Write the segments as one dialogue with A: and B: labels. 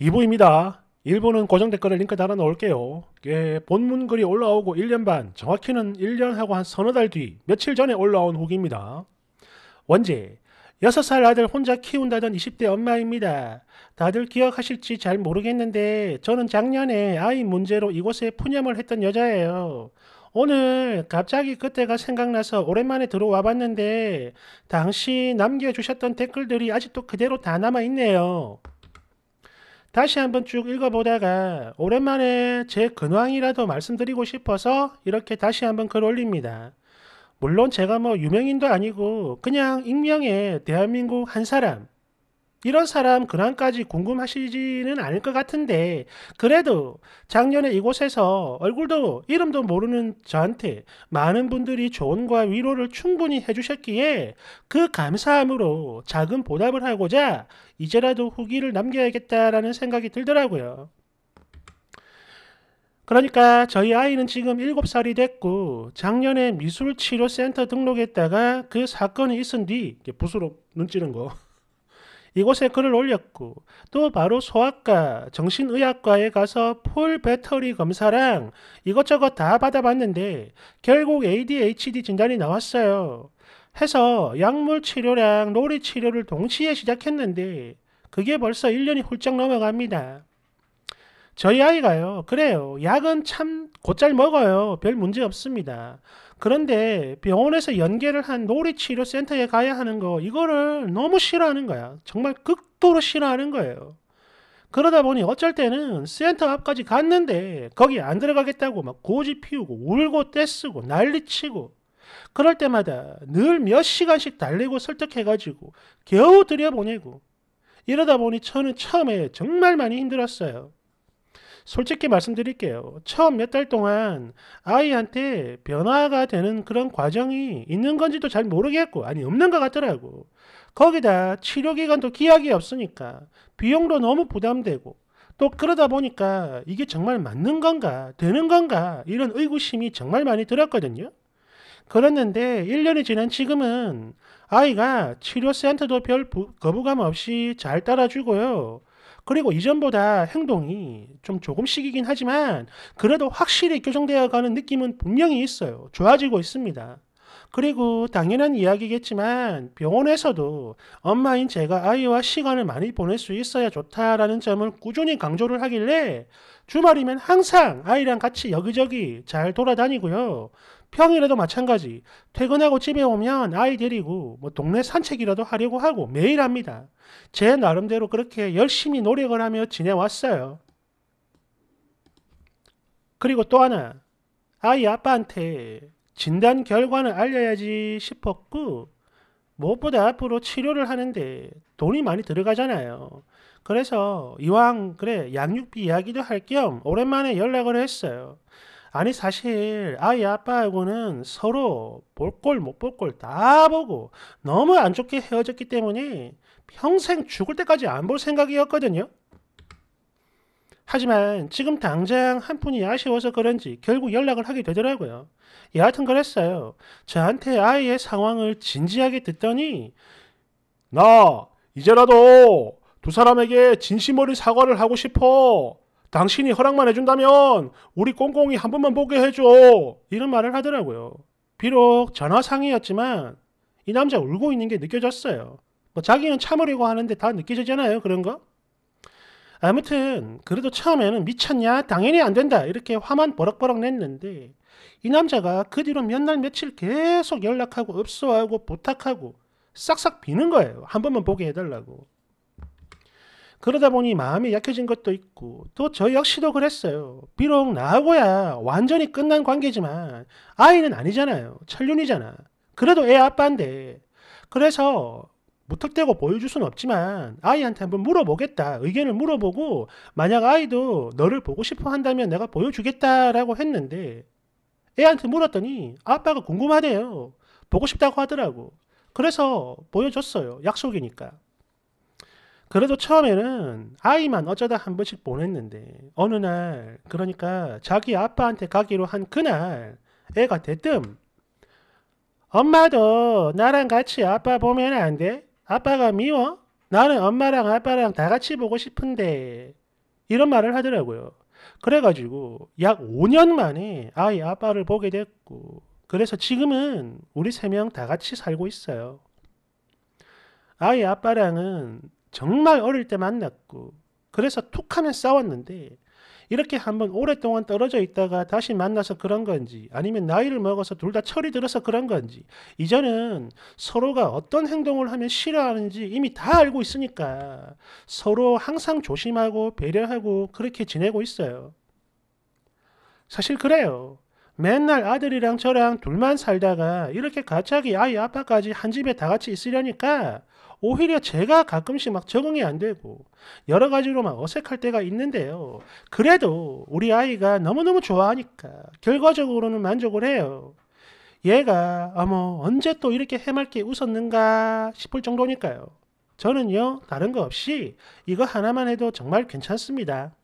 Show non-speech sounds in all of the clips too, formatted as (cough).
A: 2부입니다. 일부는 고정 댓글에 링크 달아 놓을게요 예, 본문 글이 올라오고 1년 반, 정확히는 1년하고 한 서너 달 뒤, 며칠 전에 올라온 후기입니다. 원제, 6살 아들 혼자 키운다던 20대 엄마입니다. 다들 기억하실지 잘 모르겠는데 저는 작년에 아이 문제로 이곳에 푸념을 했던 여자예요. 오늘 갑자기 그때가 생각나서 오랜만에 들어와 봤는데 당시 남겨주셨던 댓글들이 아직도 그대로 다 남아있네요. 다시 한번 쭉 읽어보다가 오랜만에 제 근황이라도 말씀드리고 싶어서 이렇게 다시 한번 글 올립니다. 물론 제가 뭐 유명인도 아니고 그냥 익명의 대한민국 한 사람 이런 사람 그황까지 궁금하시지는 않을 것 같은데 그래도 작년에 이곳에서 얼굴도 이름도 모르는 저한테 많은 분들이 조언과 위로를 충분히 해주셨기에 그 감사함으로 작은 보답을 하고자 이제라도 후기를 남겨야겠다라는 생각이 들더라고요. 그러니까 저희 아이는 지금 7살이 됐고 작년에 미술치료센터 등록했다가 그 사건이 있은 뒤 부스로 눈 찌는 거 이곳에 글을 올렸고 또 바로 소아과 정신의학과에 가서 폴 배터리 검사랑 이것저것 다 받아봤는데 결국 ADHD 진단이 나왔어요. 해서 약물 치료랑 놀이 치료를 동시에 시작했는데 그게 벌써 1년이 훌쩍 넘어갑니다. 저희 아이가요. 그래요. 약은 참 곧잘 먹어요. 별 문제 없습니다. 그런데 병원에서 연계를 한 놀이치료 센터에 가야 하는 거 이거를 너무 싫어하는 거야. 정말 극도로 싫어하는 거예요. 그러다 보니 어쩔 때는 센터 앞까지 갔는데 거기 안 들어가겠다고 막 고집 피우고 울고 떼쓰고 난리치고 그럴 때마다 늘 몇 시간씩 달리고 설득해가지고 겨우 들여보내고 이러다 보니 저는 처음에 정말 많이 힘들었어요. 솔직히 말씀드릴게요. 처음 몇 달 동안 아이한테 변화가 되는 그런 과정이 있는 건지도 잘 모르겠고, 아니, 없는 것 같더라고. 거기다 치료기간도 기약이 없으니까 비용도 너무 부담되고, 또 그러다 보니까 이게 정말 맞는 건가, 되는 건가, 이런 의구심이 정말 많이 들었거든요. 그랬는데 1년이 지난 지금은 아이가 치료센터도 별 거부감 없이 잘 따라주고요. 그리고 이전보다 행동이 좀 조금씩이긴 하지만 그래도 확실히 교정되어 가는 느낌은 분명히 있어요. 좋아지고 있습니다. 그리고 당연한 이야기겠지만 병원에서도 엄마인 제가 아이와 시간을 많이 보낼 수 있어야 좋다라는 점을 꾸준히 강조를 하길래 주말이면 항상 아이랑 같이 여기저기 잘 돌아다니고요. 평일에도 마찬가지. 퇴근하고 집에 오면 아이 데리고 뭐 동네 산책이라도 하려고 하고 매일 합니다. 제 나름대로 그렇게 열심히 노력을 하며 지내왔어요. 그리고 또 하나, 아이 아빠한테 진단 결과는 알려야지 싶었고, 무엇보다 앞으로 치료를 하는데 돈이 많이 들어가잖아요. 그래서 이왕, 그래, 양육비 이야기도 할 겸 오랜만에 연락을 했어요. 아니 사실 아이 아빠하고는 서로 볼꼴 못 볼꼴 다 보고 너무 안 좋게 헤어졌기 때문에 평생 죽을 때까지 안 볼 생각이었거든요. 하지만 지금 당장 한분이 아쉬워서 그런지 결국 연락을 하게 되더라고요. 여하튼 그랬어요. 저한테 아이의 상황을 진지하게 듣더니 나 이제라도 두 사람에게 진심 어린 사과를 하고 싶어. 당신이 허락만 해준다면 우리 꽁꽁이 한 번만 보게 해줘. 이런 말을 하더라고요. 비록 전화상이었지만 이 남자 울고 있는 게 느껴졌어요. 뭐 자기는 참으려고 하는데 다 느껴지잖아요. 그런 거? 아무튼 그래도 처음에는 미쳤냐? 당연히 안 된다. 이렇게 화만 버럭버럭 냈는데 이 남자가 그 뒤로 몇 날 며칠 계속 연락하고 읍소하고 부탁하고 싹싹 비는 거예요. 한 번만 보게 해달라고. 그러다 보니 마음이 약해진 것도 있고 또 저 역시도 그랬어요. 비록 나하고야 완전히 끝난 관계지만 아이는 아니잖아요. 천륜이잖아. 그래도 애 아빠인데 그래서 무턱대고 보여줄 수는 없지만 아이한테 한번 물어보겠다. 의견을 물어보고 만약 아이도 너를 보고 싶어 한다면 내가 보여주겠다라고 했는데 애한테 물었더니 아빠가 궁금하대요. 보고 싶다고 하더라고. 그래서 보여줬어요. 약속이니까. 그래도 처음에는 아이만 어쩌다 한 번씩 보냈는데 어느 날 그러니까 자기 아빠한테 가기로 한 그날 애가 대뜸 엄마도 나랑 같이 아빠 보면 안 돼? 아빠가 미워? 나는 엄마랑 아빠랑 다 같이 보고 싶은데 이런 말을 하더라고요. 그래가지고 약 5년 만에 아이 아빠를 보게 됐고 그래서 지금은 우리 세 명 다 같이 살고 있어요. 아이 아빠랑은 정말 어릴 때 만났고 그래서 툭 하면 싸웠는데 이렇게 한번 오랫동안 떨어져 있다가 다시 만나서 그런 건지 아니면 나이를 먹어서 둘 다 철이 들어서 그런 건지 이제는 서로가 어떤 행동을 하면 싫어하는지 이미 다 알고 있으니까 서로 항상 조심하고 배려하고 그렇게 지내고 있어요. 사실 그래요. 맨날 아들이랑 저랑 둘만 살다가 이렇게 갑자기 아이 아빠까지 한 집에 다 같이 있으려니까 오히려 제가 가끔씩 막 적응이 안 되고 여러 가지로 막 어색할 때가 있는데요. 그래도 우리 아이가 너무너무 좋아하니까 결과적으로는 만족을 해요. 얘가 어머 언제 또 이렇게 해맑게 웃었는가 싶을 정도니까요. 저는요 다른 거 없이 이거 하나만 해도 정말 괜찮습니다.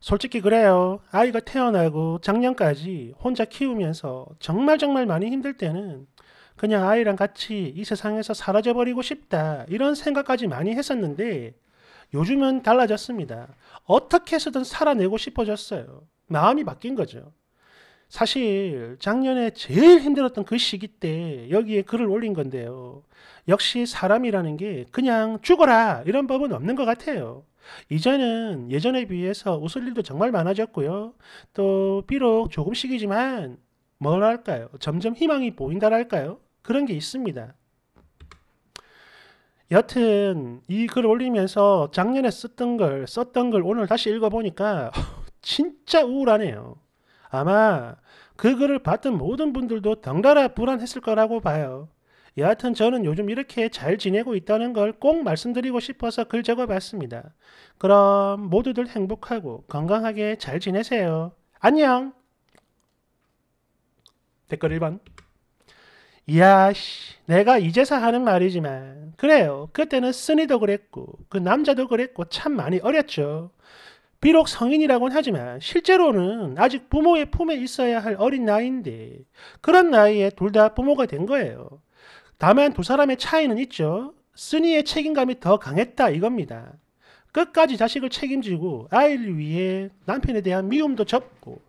A: 솔직히 그래요. 아이가 태어나고 작년까지 혼자 키우면서 정말 정말 많이 힘들 때는 그냥 아이랑 같이 이 세상에서 사라져버리고 싶다. 이런 생각까지 많이 했었는데 요즘은 달라졌습니다. 어떻게 해서든 살아내고 싶어졌어요. 마음이 바뀐 거죠. 사실 작년에 제일 힘들었던 그 시기 때 여기에 글을 올린 건데요. 역시 사람이라는 게 그냥 죽어라 이런 법은 없는 것 같아요. 이제는 예전에 비해서 웃을 일도 정말 많아졌고요. 또 비록 조금씩이지만 뭐랄까요? 점점 희망이 보인다랄까요? 그런 게 있습니다. 여튼 이 글 올리면서 작년에 썼던 걸 썼던 걸 오늘 다시 읽어보니까 (laughs) 진짜 우울하네요. 아마 그 글을 봤던 모든 분들도 덩달아 불안했을 거라고 봐요. 여하튼 저는 요즘 이렇게 잘 지내고 있다는 걸 꼭 말씀드리고 싶어서 글 적어봤습니다. 그럼 모두들 행복하고 건강하게 잘 지내세요. 안녕! 댓글 1번. 이야씨, 내가 이제서 하는 말이지만, 그래요. 그때는 쓰니도 그랬고, 그 남자도 그랬고, 참 많이 어렸죠. 비록 성인이라곤 하지만, 실제로는 아직 부모의 품에 있어야 할 어린 나이인데, 그런 나이에 둘 다 부모가 된 거예요. 다만 두 사람의 차이는 있죠. 쓰니의 책임감이 더 강했다 이겁니다. 끝까지 자식을 책임지고 아이를 위해 남편에 대한 미움도 접고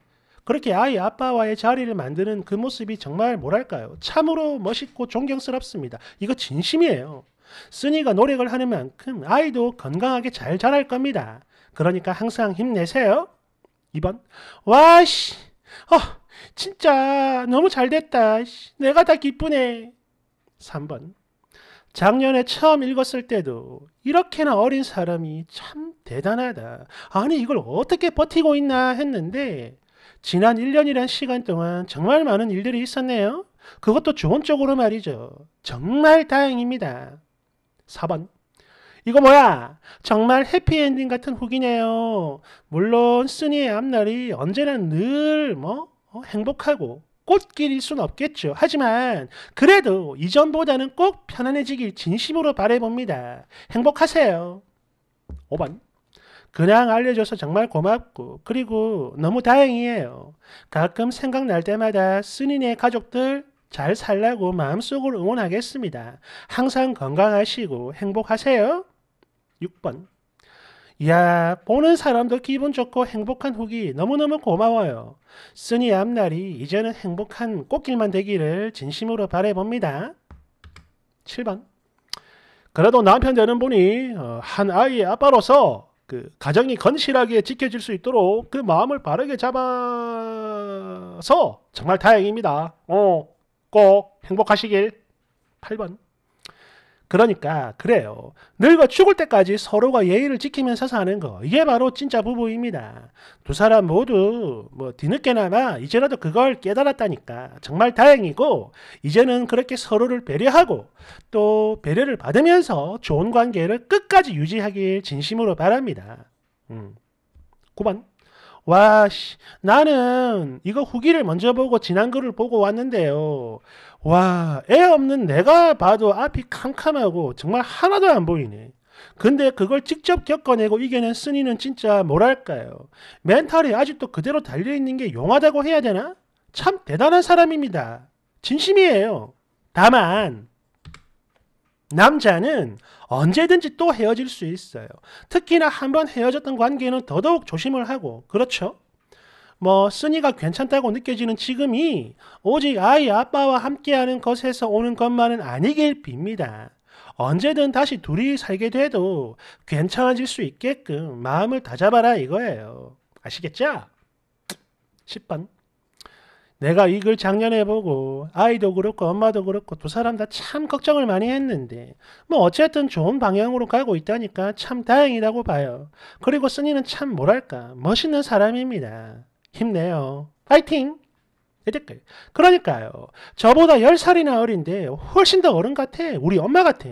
A: 그렇게 아이 아빠와의 자리를 만드는 그 모습이 정말 뭐랄까요? 참으로 멋있고 존경스럽습니다. 이거 진심이에요. 쓰니가 노력을 하는 만큼 아이도 건강하게 잘 자랄 겁니다. 그러니까 항상 힘내세요. 2번. 와씨, 어, 진짜 너무 잘 됐다. 내가 다 기쁘네. 3번. 작년에 처음 읽었을 때도 이렇게나 어린 사람이 참 대단하다. 아니, 이걸 어떻게 버티고 있나 했는데 지난 1년이란 시간 동안 정말 많은 일들이 있었네요. 그것도 좋은쪽으로 말이죠. 정말 다행입니다. 4번. 이거 뭐야? 정말 해피엔딩 같은 후기네요. 물론 쓰니의 앞날이 언제나 늘뭐 어, 행복하고 꽃길일 순 없겠죠. 하지만 그래도 이전보다는 꼭 편안해지길 진심으로 바래봅니다. 행복하세요. 5번. 그냥 알려줘서 정말 고맙고 그리고 너무 다행이에요. 가끔 생각날 때마다 스님네 가족들 잘 살라고 마음속으로 응원하겠습니다. 항상 건강하시고 행복하세요. 6번 이야 보는 사람도 기분 좋고 행복한 후기 너무너무 고마워요. 쓰니 앞날이 이제는 행복한 꽃길만 되기를 진심으로 바래봅니다. 7번 그래도 남편 되는 분이 어, 한 아이의 아빠로서 그 가정이 건실하게 지켜질 수 있도록 그 마음을 바르게 잡아서 정말 다행입니다. 어, 꼭 행복하시길. 8번. 그러니까 그래요. 늙어 죽을 때까지 서로가 예의를 지키면서 사는 거. 이게 바로 진짜 부부입니다. 두 사람 모두 뭐 뒤늦게나마 이제라도 그걸 깨달았다니까 정말 다행이고 이제는 그렇게 서로를 배려하고 또 배려를 받으면서 좋은 관계를 끝까지 유지하길 진심으로 바랍니다. 음. 9번. 와, 씨, 나는 이거 후기를 먼저 보고 지난 글을 보고 왔는데요. 와, 애 없는 내가 봐도 앞이 캄캄하고 정말 하나도 안 보이네. 근데 그걸 직접 겪어내고 이겨낸 스니는 진짜 뭐랄까요. 멘탈이 아직도 그대로 달려있는 게 용하다고 해야 되나? 참 대단한 사람입니다. 진심이에요. 다만, 남자는 언제든지 또 헤어질 수 있어요. 특히나 한번 헤어졌던 관계는 더더욱 조심을 하고, 그렇죠? 뭐쓰이가 괜찮다고 느껴지는 지금이 오직 아이 아빠와 함께하는 것에서 오는 것만은 아니길 빕니다. 언제든 다시 둘이 살게 돼도 괜찮아질 수 있게끔 마음을 다잡아라 이거예요. 아시겠죠? 10번. 내가 이 글 작년에 보고 아이도 그렇고 엄마도 그렇고 두 사람 다 참 걱정을 많이 했는데 뭐 어쨌든 좋은 방향으로 가고 있다니까 참 다행이라고 봐요. 그리고 쓰니는 참 뭐랄까 멋있는 사람입니다. 힘내요. 파이팅! 애들 그러니까요. 저보다 10살이나 어린데 훨씬 더 어른 같아. 우리 엄마 같아.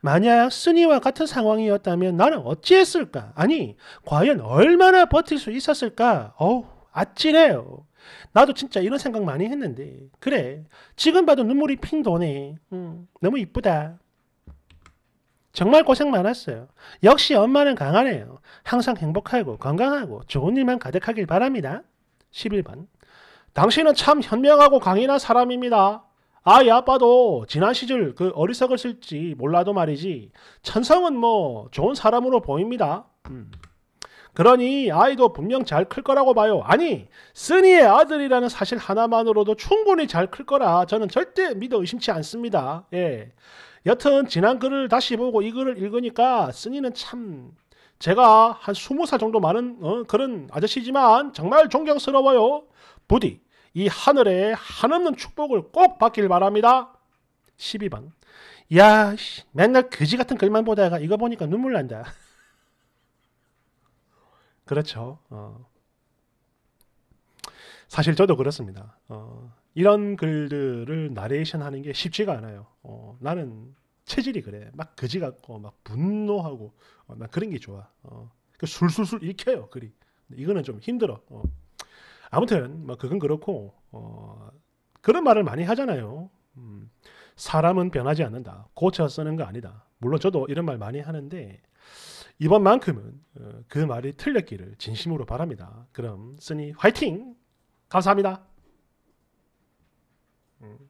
A: 만약 순이와 같은 상황이었다면 나는 어찌했을까? 아니, 과연 얼마나 버틸 수 있었을까? 어우, 아찔해요. 나도 진짜 이런 생각 많이 했는데. 그래. 지금 봐도 눈물이 핀 도네. 음, 너무 이쁘다. 정말 고생 많았어요. 역시 엄마는 강하네요. 항상 행복하고 건강하고 좋은 일만 가득하길 바랍니다. 11번. 당신은 참 현명하고 강인한 사람입니다. 아이 아빠도 지난 시절 그 어리석었을지 몰라도 말이지 천성은 뭐 좋은 사람으로 보입니다. 음. 그러니 아이도 분명 잘 클 거라고 봐요. 아니 쓰니의 아들이라는 사실 하나만으로도 충분히 잘 클 거라 저는 절대 믿어 의심치 않습니다. 예. 여튼 지난 글을 다시 보고 이 글을 읽으니까 스님는참 제가 한2 0살 정도 많은 어, 그런 아저씨지만 정말 존경스러워요. 부디 이 하늘에 한없는 축복을 꼭 받길 바랍니다. 12번 야 씨, 맨날 그지 같은 글만 보다가 이거 보니까 눈물 난다. (laughs) 그렇죠. 어. 사실 저도 그렇습니다. 어. 이런 글들을 나레이션 하는 게 쉽지가 않아요. 어, 나는 체질이 그래. 막 거지 같고 막 분노하고 어, 나 그런 게 좋아. 어, 그 술술술 읽혀요 글이. 이거는 좀 힘들어. 어. 아무튼 뭐 그건 그렇고 어, 그런 말을 많이 하잖아요. 음, 사람은 변하지 않는다. 고쳐 쓰는 거 아니다. 물론 저도 이런 말 많이 하는데 이번만큼은 어, 그 말이 틀렸기를 진심으로 바랍니다. 그럼 쓰니 화이팅! 감사합니다. Mm.